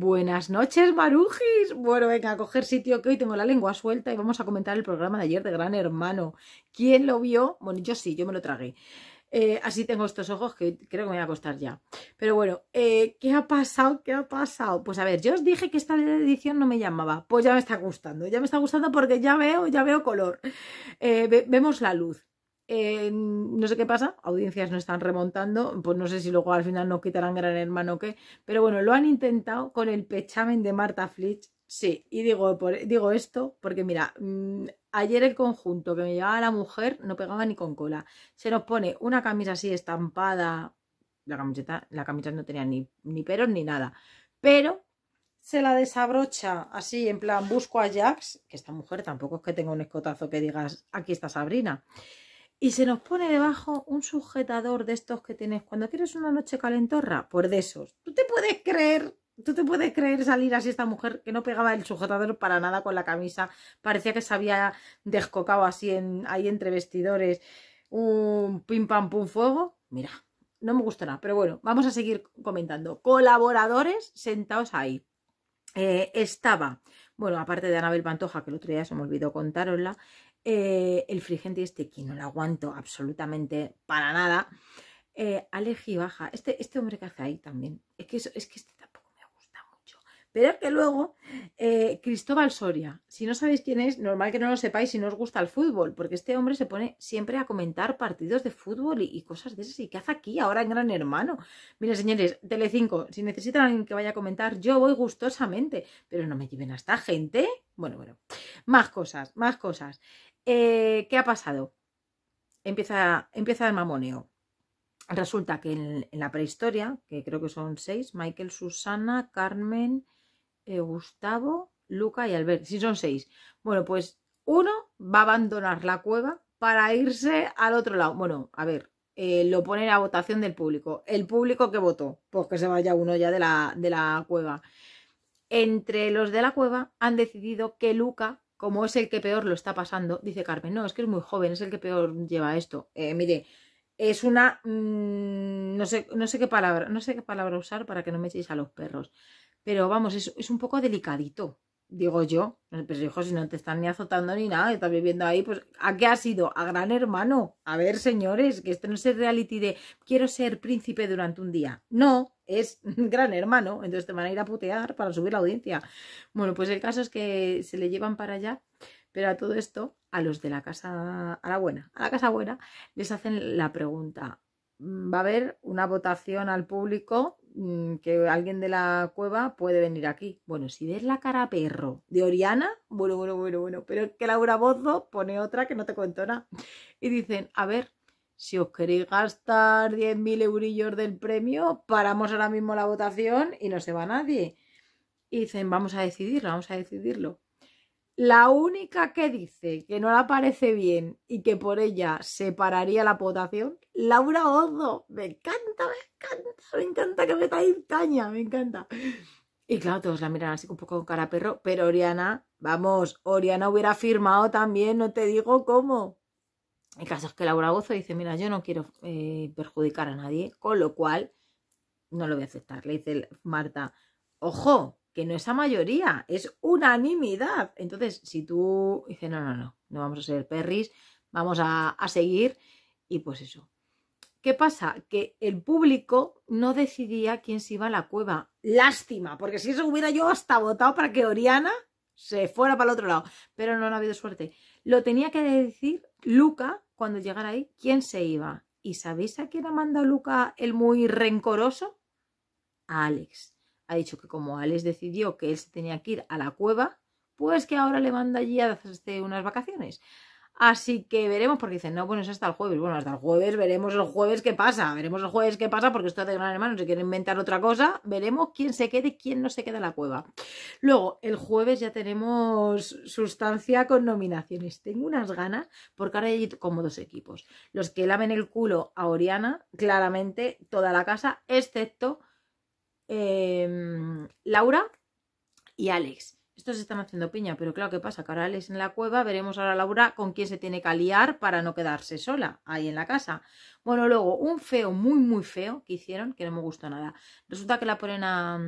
Buenas noches, Marujis. Bueno, venga, a coger sitio que hoy tengo la lengua suelta y vamos a comentar el programa de ayer de Gran Hermano. ¿Quién lo vio? Bueno, yo sí, yo me lo tragué. Eh, así tengo estos ojos que creo que me voy a acostar ya. Pero bueno, eh, ¿qué ha pasado? ¿Qué ha pasado? Pues a ver, yo os dije que esta edición no me llamaba. Pues ya me está gustando, ya me está gustando porque ya veo, ya veo color. Eh, vemos la luz no sé qué pasa, audiencias no están remontando, pues no sé si luego al final nos quitarán Gran Hermano o qué, pero bueno, lo han intentado con el pechamen de Marta Flitch, sí, y digo, digo esto porque mira, mm, ayer el conjunto que me llevaba la mujer no pegaba ni con cola, se nos pone una camisa así estampada, la camiseta, la camisa no tenía ni, ni peros ni nada, pero se la desabrocha así, en plan busco a Jax, que esta mujer tampoco es que tenga un escotazo que digas, aquí está Sabrina. Y se nos pone debajo un sujetador de estos que tienes cuando quieres una noche calentorra, pues de esos. ¿Tú te puedes creer? ¿Tú te puedes creer salir así esta mujer que no pegaba el sujetador para nada con la camisa? Parecía que se había descocado así en, ahí entre vestidores un pim pam pum fuego. Mira, no me gusta nada, pero bueno, vamos a seguir comentando. Colaboradores sentados ahí. Eh, estaba, bueno, aparte de Anabel Pantoja, que el otro día se me olvidó contarosla eh, el frigente este que no lo aguanto absolutamente para nada. Eh, Aleji baja. Este, este hombre que hace ahí también. Es que, es que este tampoco me gusta mucho. Pero es que luego, eh, Cristóbal Soria. Si no sabéis quién es, normal que no lo sepáis si no os gusta el fútbol. Porque este hombre se pone siempre a comentar partidos de fútbol y, cosas de esas. ¿Y qué hace aquí ahora en Gran Hermano? mire señores, Telecinco, si necesitan alguien que vaya a comentar, yo voy gustosamente. Pero no me lleven a esta gente. Bueno, bueno. Más cosas, más cosas. Eh, ¿Qué ha pasado? Empieza, empieza el mamoneo. Resulta que en, la prehistoria, que creo que son seis, Michael, Susana, Carmen, eh, Gustavo, Luca y Albert, si sí, son seis. Bueno, pues uno va a abandonar la cueva para irse al otro lado. Bueno, a ver, eh, lo ponen a votación del público. El público que votó, pues que se vaya uno ya de la, de la cueva. Entre los de la cueva han decidido que Luca como es el que peor lo está pasando, dice Carmen, no, es que es muy joven, es el que peor lleva esto. Eh, mire, es una... Mm, no, sé, no, sé, qué palabra, no sé qué palabra usar para que no me echéis a los perros, pero vamos, es, un poco delicadito, digo yo. Pero pues, hijo, si no te están ni azotando ni nada, estás viviendo ahí, pues ¿a qué has ido? A gran hermano. A ver, señores, que esto no es reality de quiero ser príncipe durante un día. No, es gran hermano, entonces te van a ir a putear para subir la audiencia. Bueno, pues el caso es que se le llevan para allá, pero a todo esto, a los de la casa, a la buena, a la casa buena, les hacen la pregunta. Mm, Va a haber una votación al público mm, que alguien de la cueva puede venir aquí. Bueno, si ves la cara perro de Oriana, bueno, bueno, bueno, bueno, pero que Laura Bozo pone otra que no te cuento nada. Y dicen, a ver, si os queréis gastar 10.000 eurillos del premio, paramos ahora mismo la votación y no se va nadie. Y dicen, vamos a decidirlo, vamos a decidirlo. La única que dice que no la parece bien y que por ella se pararía la votación, Laura Ozo. Me encanta, me encanta, me encanta que me estáis caña, me encanta. Y claro, todos la miran así un poco con cara perro, pero Oriana, vamos, Oriana hubiera firmado también, no te digo cómo. El caso es que Laura Gozo dice, mira, yo no quiero eh, perjudicar a nadie, con lo cual no lo voy a aceptar. Le dice Marta, ojo, que no es a mayoría, es unanimidad. Entonces, si tú dices, no, no, no, no vamos a ser perris, vamos a, a seguir y pues eso. ¿Qué pasa? Que el público no decidía quién se iba a la cueva. Lástima, porque si eso hubiera yo hasta votado para que Oriana se fuera para el otro lado, pero no, no ha habido suerte. Lo tenía que decir Luca cuando llegara ahí, ¿quién se iba? ¿Y sabéis a quién ha mandado Luca el muy rencoroso? A Alex. Ha dicho que como Alex decidió que él se tenía que ir a la cueva, pues que ahora le manda allí a hacerse unas vacaciones. Así que veremos, porque dicen, no, bueno, es hasta el jueves. Bueno, hasta el jueves, veremos el jueves qué pasa. Veremos el jueves qué pasa, porque esto de Gran Hermano se quiere inventar otra cosa. Veremos quién se quede y quién no se queda en la cueva. Luego, el jueves ya tenemos sustancia con nominaciones. Tengo unas ganas, porque ahora hay como dos equipos. Los que lamen el culo a Oriana, claramente, toda la casa, excepto em, Laura y Alex estos están haciendo piña, pero claro, que pasa? Carales en la cueva, veremos ahora Laura con quién se tiene que aliar para no quedarse sola ahí en la casa. Bueno, luego un feo, muy, muy feo que hicieron, que no me gustó nada. Resulta que la ponen a,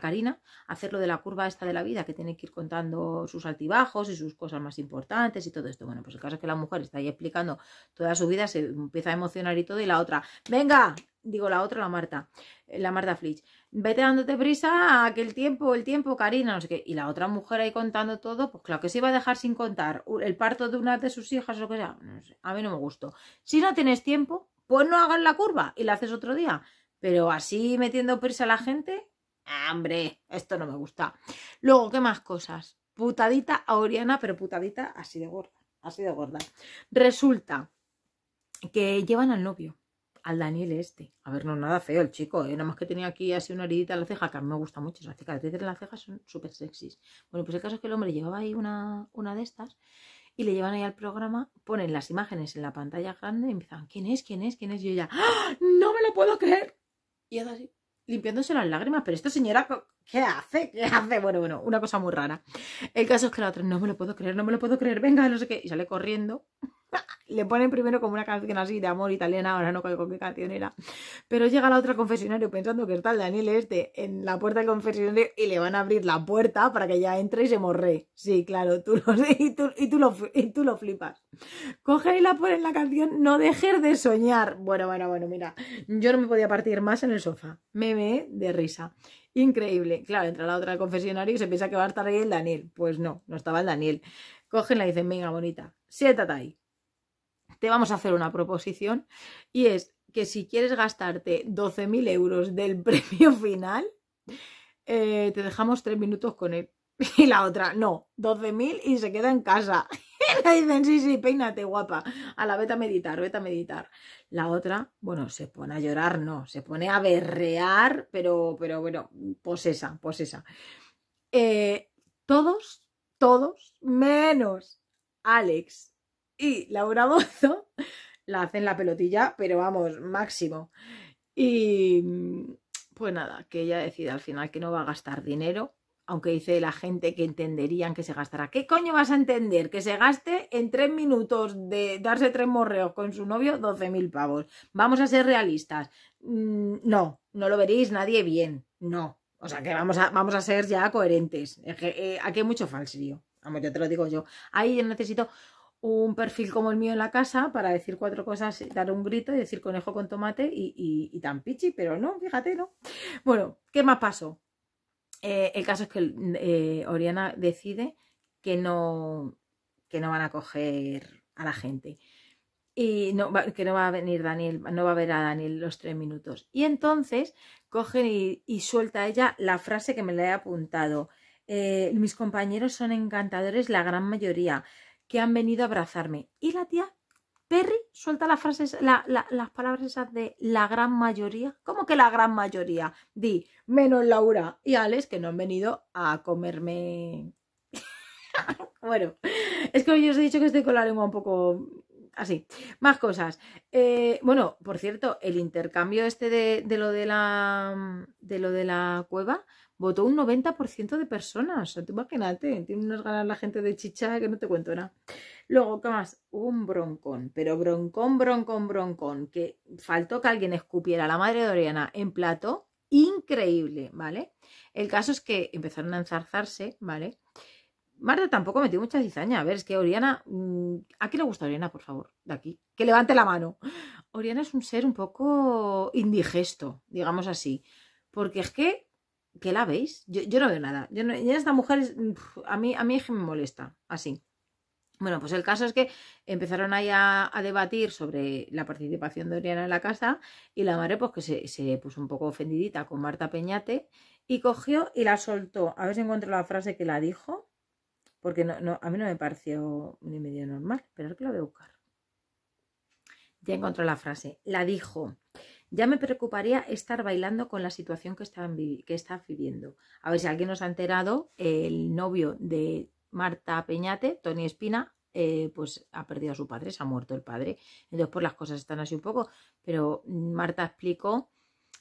Karina a hacer lo de la curva esta de la vida, que tiene que ir contando sus altibajos y sus cosas más importantes y todo esto. Bueno, pues el caso es que la mujer está ahí explicando toda su vida, se empieza a emocionar y todo, y la otra, venga, digo la otra, la Marta, la Marta Flitch vete dándote prisa que el tiempo, el tiempo, Karina, no sé qué. Y la otra mujer ahí contando todo, pues claro que se iba a dejar sin contar el parto de una de sus hijas o lo que sea. a mí no me gustó. Si no tienes tiempo, pues no hagas la curva y la haces otro día. Pero así metiendo prisa a la gente, ah, hombre, esto no me gusta. Luego, ¿qué más cosas? Putadita a Oriana, pero putadita así de gorda, así de gorda. Resulta que llevan al novio al Daniel este. A ver, no es nada feo el chico, ¿eh? nada más que tenía aquí así una heridita en la ceja, que a mí me gusta mucho, las cicatrices en las cejas son súper sexys. Bueno, pues el caso es que el hombre llevaba ahí una, una de estas y le llevan ahí al programa, ponen las imágenes en la pantalla grande y empiezan, ¿quién es? ¿quién es? ¿quién es? Y yo ya, ¡Ah! ¡no me lo puedo creer! Y es así, limpiándose las lágrimas, pero esta señora, ¿qué hace? ¿Qué hace? Bueno, bueno, una cosa muy rara. El caso es que la otra, no me lo puedo creer, no me lo puedo creer, venga, no sé qué, y sale corriendo le ponen primero como una canción así de amor italiana, ahora no con qué canción era. Pero llega la otra confesionario pensando que está el Daniel este en la puerta del confesionario y le van a abrir la puerta para que ya entre y se morre. Sí, claro, tú lo, y, tú, y, tú lo, y tú lo flipas. coge y la ponen la canción No dejes de soñar. Bueno, bueno, bueno, mira, yo no me podía partir más en el sofá. Me ve de risa. Increíble. Claro, entra la otra al confesionario y se piensa que va a estar ahí el Daniel. Pues no, no estaba el Daniel. Cogen y dicen, venga, bonita, siéntate ahí te vamos a hacer una proposición y es que si quieres gastarte 12.000 euros del premio final, eh, te dejamos tres minutos con él. Y la otra, no, 12.000 y se queda en casa. Y le dicen, sí, sí, peínate, guapa. A la vete meditar, vete meditar. La otra, bueno, se pone a llorar, no, se pone a berrear, pero, pero bueno, pues esa posesa. esa eh, todos, todos, menos Alex y Laura Bozo la hacen la pelotilla, pero vamos, máximo. Y mm, pues nada, que ella decide al final que no va a gastar dinero, aunque dice la gente que entenderían que se gastará. ¿Qué coño vas a entender? Que se gaste en tres minutos de darse tres morreos con su novio 12.000 pavos. Vamos a ser realistas. Mm, no, no lo veréis nadie bien. No. O sea que vamos a, vamos a ser ya coherentes. que, eh, aquí hay mucho falserío. Vamos, Ya te lo digo yo. Ahí yo necesito un perfil como el mío en la casa para decir cuatro cosas, dar un grito y decir conejo con tomate y, tan pichi, pero no, fíjate, ¿no? Bueno, ¿qué más pasó? Eh, el caso es que eh, Oriana decide que no, que no van a coger a la gente y que no va a venir Daniel, no va a ver a Daniel los tres minutos. Y entonces coge y, suelta a ella la frase que me le he apuntado. Eh, mis compañeros son encantadores, la gran mayoría que han venido a abrazarme. Y la tía Perry suelta las, frases, las palabras esas de la gran mayoría. ¿Cómo que la gran mayoría? Di, menos Laura y Alex, que no han venido a comerme. bueno, es que yo os he dicho que estoy con la lengua un poco así. Más cosas. Eh, bueno, por cierto, el intercambio este de, de, lo de la de lo de la cueva votó un 90% de personas. O imagínate, tiene unas ganas la gente de chicha que no te cuento nada. Luego, ¿qué más? Un broncón, pero broncón, broncón, broncón, que faltó que alguien escupiera a la madre de Oriana en plato. Increíble, ¿vale? El caso es que empezaron a enzarzarse, ¿vale? Marta tampoco metió mucha cizaña. A ver, es que Oriana. Mm, ¿A quién le gusta Oriana, por favor? De aquí. Que levante la mano. Oriana es un ser un poco indigesto, digamos así. Porque es que que la veis, yo, no veo nada. esta mujer mm, a mí, a mí me molesta, así. Bueno, pues el caso es que empezaron ahí a, debatir sobre la participación de Oriana en la casa y la madre pues que se, puso un poco ofendidita con Marta Peñate y cogió y la soltó. A ver si encuentro la frase que la dijo, porque no, no, a mí no me pareció ni medio normal, pero que la voy buscar. Ya encontró la frase. La dijo, ya me preocuparía estar bailando con la situación que está que viviendo. A ver si alguien nos ha enterado, el novio de Marta Peñate, Tony Espina, eh, pues ha perdido a su padre, se ha muerto el padre. Entonces, pues las cosas están así un poco. Pero Marta explicó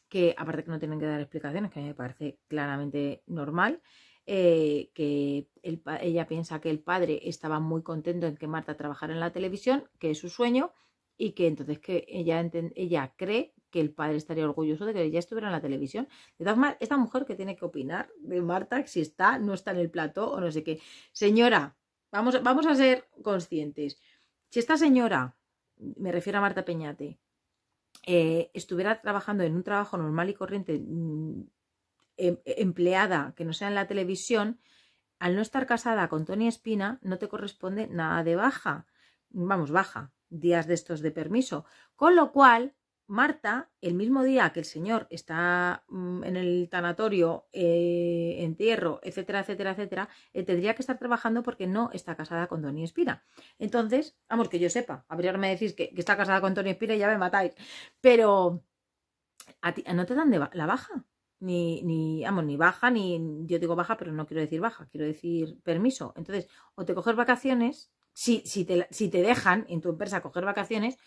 que, aparte que no tienen que dar explicaciones, que a mí me parece claramente normal, eh, que ella piensa que el padre estaba muy contento en que Marta trabajara en la televisión, que es su sueño, y que entonces que ella, ella cree que el padre estaría orgulloso de que ella estuviera en la televisión. De todas maneras, esta mujer que tiene que opinar de Marta, si está, no está en el plató o no sé qué. Señora, vamos, vamos a ser conscientes. Si esta señora, me refiero a Marta Peñate, eh, estuviera trabajando en un trabajo normal y corriente, mm, em, empleada, que no sea en la televisión, al no estar casada con Tony Espina, no te corresponde nada de baja. Vamos, baja, días de estos de permiso. Con lo cual, Marta, el mismo día que el señor está mm, en el tanatorio, eh, entierro, etcétera, etcétera, etcétera, eh, tendría que estar trabajando porque no está casada con Tony Espira. Entonces, vamos, que yo sepa, habría que me decís que, está casada con Tony Espira y ya me matáis. Pero a no te dan de la baja, ni, ni, vamos, ni baja, ni yo digo baja, pero no quiero decir baja, quiero decir permiso. Entonces, o te coges vacaciones, si, te, si te dejan en tu empresa coger vacaciones,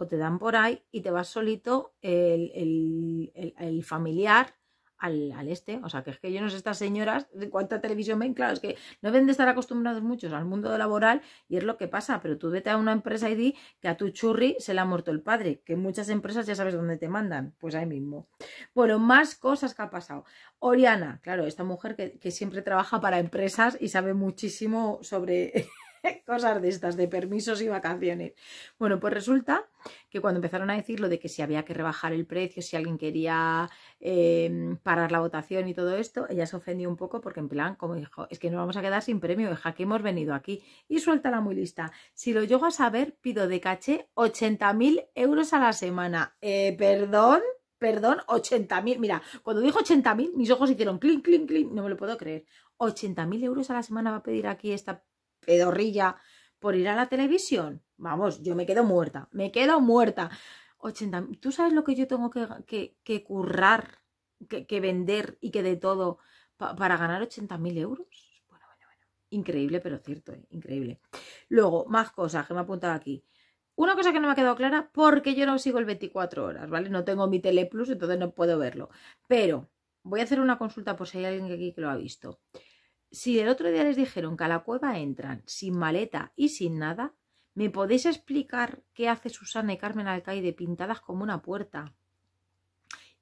o te dan por ahí y te vas solito el, el, el, familiar al, al, este. O sea, que es que yo no sé estas señoras de cuánta televisión ven, claro, es que no deben de estar acostumbrados muchos al mundo laboral y es lo que pasa, pero tú vete a una empresa y di que a tu churri se le ha muerto el padre, que muchas empresas ya sabes dónde te mandan, pues ahí mismo. Bueno, más cosas que ha pasado. Oriana, claro, esta mujer que siempre trabaja para empresas y sabe muchísimo sobre... cosas de estas, de permisos y vacaciones. Bueno, pues resulta que cuando empezaron a decirlo de que si había que rebajar el precio, si alguien quería em, parar la votación y todo esto, ella se ofendió un poco porque en plan, como dijo, es que nos vamos a quedar sin premio, hija, que hemos venido aquí. Y suelta la muy lista. Si lo llego a saber, pido de caché 80.000 euros a la semana. Eh, perdón. Perdón, 80.000. Mira, cuando dijo 80.000, mis ojos hicieron clic, clink, clic. No me lo puedo creer. 80.000 euros a la semana va a pedir aquí esta pedorrilla por ir a la televisión, vamos, yo me quedo muerta, me quedo muerta. 80, ¿tú sabes lo que yo tengo que, que, currar, que, vender y que de todo para ganar 80.000 euros? Bueno, bueno, bueno. Increíble, pero cierto, ¿eh? increíble. Luego, más cosas que me ha apuntado aquí. Una cosa que no me ha quedado clara, porque yo no sigo el 24 horas, ¿vale? No tengo mi Teleplus, entonces no puedo verlo. Pero voy a hacer una consulta por si hay alguien aquí que lo ha visto. Si el otro día les dijeron que a la cueva entran sin maleta y sin nada, ¿me podéis explicar qué hace Susana y Carmen Alcaide pintadas como una puerta?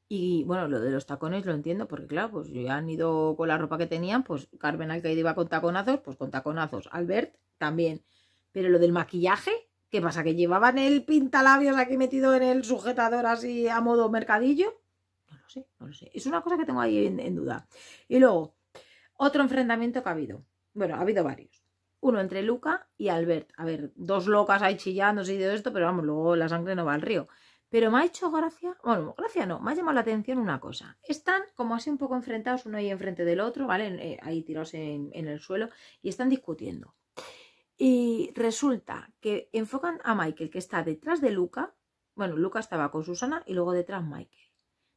Y bueno, lo de los tacones lo entiendo porque, claro, pues ya han ido con la ropa que tenían, pues Carmen Alcaide iba con taconazos, pues con taconazos. Albert también. Pero lo del maquillaje, ¿qué pasa? ¿Que llevaban el pintalabios aquí metido en el sujetador así a modo mercadillo? No lo sé, no lo sé. Es una cosa que tengo ahí en, en duda. Y luego, otro enfrentamiento que ha habido. Bueno, ha habido varios. Uno entre Luca y Albert. A ver, dos locas ahí chillando y de esto, pero vamos, luego la sangre no va al río. Pero me ha hecho gracia, bueno, gracia no, me ha llamado la atención una cosa. Están como así un poco enfrentados uno ahí enfrente del otro, ¿vale? Eh, ahí tirados en el suelo y están discutiendo. Y resulta que enfocan a Michael, que está detrás de Luca. Bueno, Luca estaba con Susana y luego detrás Michael.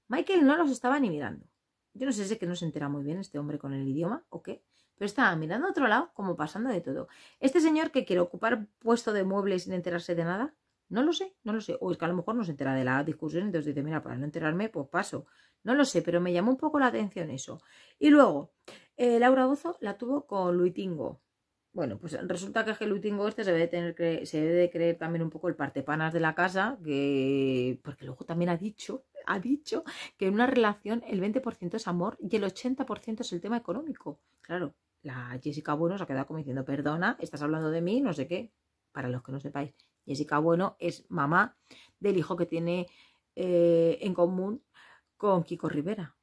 Michael no los estaba ni mirando. Yo no sé si es que no se entera muy bien este hombre con el idioma o qué, pero estaba mirando a otro lado como pasando de todo. ¿Este señor que quiere ocupar puesto de muebles sin enterarse de nada? No lo sé, no lo sé. O es que a lo mejor no se entera de la discusión, entonces dice, mira, para no enterarme, pues paso. No lo sé, pero me llamó un poco la atención eso. Y luego, eh, Laura Bozo la tuvo con Luitingo. Bueno, pues resulta que Luitingo este se debe, tener se debe de creer también un poco el partepanas de la casa, que porque luego también ha dicho ha dicho que en una relación el 20% es amor y el 80% es el tema económico. Claro, la Jessica Bueno se ha quedado como diciendo, perdona, estás hablando de mí, no sé qué. Para los que no sepáis, Jessica Bueno es mamá del hijo que tiene eh, en común con Kiko Rivera.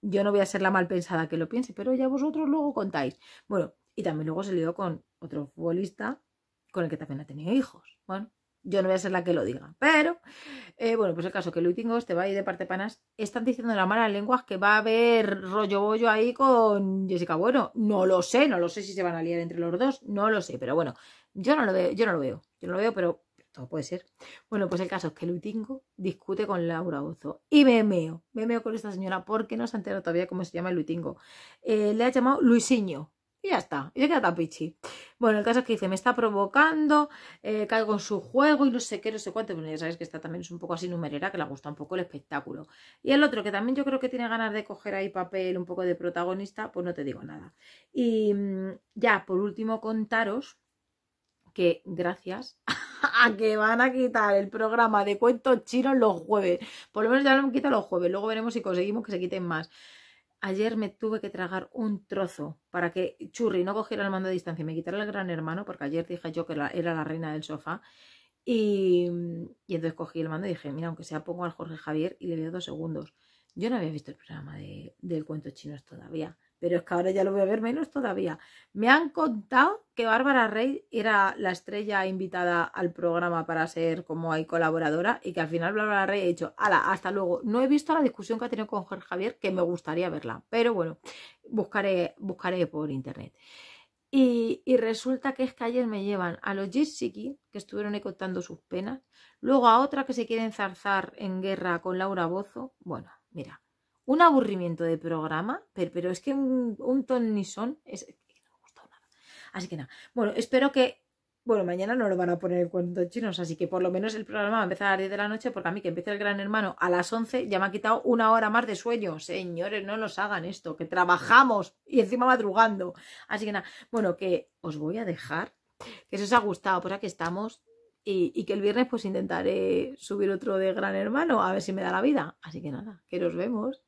Yo no voy a ser la mal pensada que lo piense, pero ya vosotros luego contáis. Bueno, y también luego se lió con otro futbolista con el que también ha tenido hijos. Bueno, yo no voy a ser la que lo diga. Pero, eh, bueno, pues el caso que Luitingo te va a ir de parte panas. Están diciendo en la mala lengua que va a haber rollo bollo ahí con Jessica Bueno. No lo sé, no lo sé si se van a liar entre los dos, no lo sé. Pero bueno, yo no lo veo, yo no lo veo. Yo no lo veo, pero todo puede ser. Bueno, pues el caso es que Luitingo discute con Laura Ozo y me meo, me meo con esta señora porque no se ha enterado todavía cómo se llama Luitingo. Eh, le ha llamado Luisinho, y ya está, y queda tan Bueno, el caso es que dice, me está provocando, eh, caigo en su juego y no sé qué, no sé cuánto. Bueno, ya sabéis que esta también es un poco así numerera, que le gusta un poco el espectáculo. Y el otro, que también yo creo que tiene ganas de coger ahí papel un poco de protagonista, pues no te digo nada. Y mm, ya, por último, contaros que gracias a que van a quitar el programa de cuentos chinos los jueves. Por lo menos ya lo han quitado los jueves, luego veremos si conseguimos que se quiten más. Ayer me tuve que tragar un trozo para que Churri no cogiera el mando a distancia y me quitara el gran hermano, porque ayer dije yo que era la reina del sofá. Y, entonces cogí el mando y dije, mira, aunque sea pongo al Jorge Javier y le doy dos segundos. Yo no había visto el programa de, del cuento chino todavía pero es que ahora ya lo voy a ver menos todavía. Me han contado que Bárbara Rey era la estrella invitada al programa para ser como hay colaboradora y que al final Bárbara Rey ha dicho, hasta luego. No he visto la discusión que ha tenido con Jorge Javier, que me gustaría verla, pero bueno, buscaré, buscaré por internet. Y, y, resulta que es que ayer me llevan a los Jitsiki, que estuvieron ahí contando sus penas, luego a otra que se quiere enzarzar en guerra con Laura Bozo. Bueno, mira, un aburrimiento de programa, pero, es que un, tonisón es Así que nada, bueno, espero que. Bueno, mañana no lo van a poner en cuento chinos, así que por lo menos el programa va a empezar a las 10 de la noche, porque a mí que empieza el Gran Hermano a las 11 ya me ha quitado una hora más de sueño. Señores, no nos hagan esto, que trabajamos y encima madrugando. Así que nada, bueno, que os voy a dejar, que si os ha gustado, pues aquí estamos y, que el viernes pues intentaré subir otro de Gran Hermano, a ver si me da la vida. Así que nada, que nos vemos.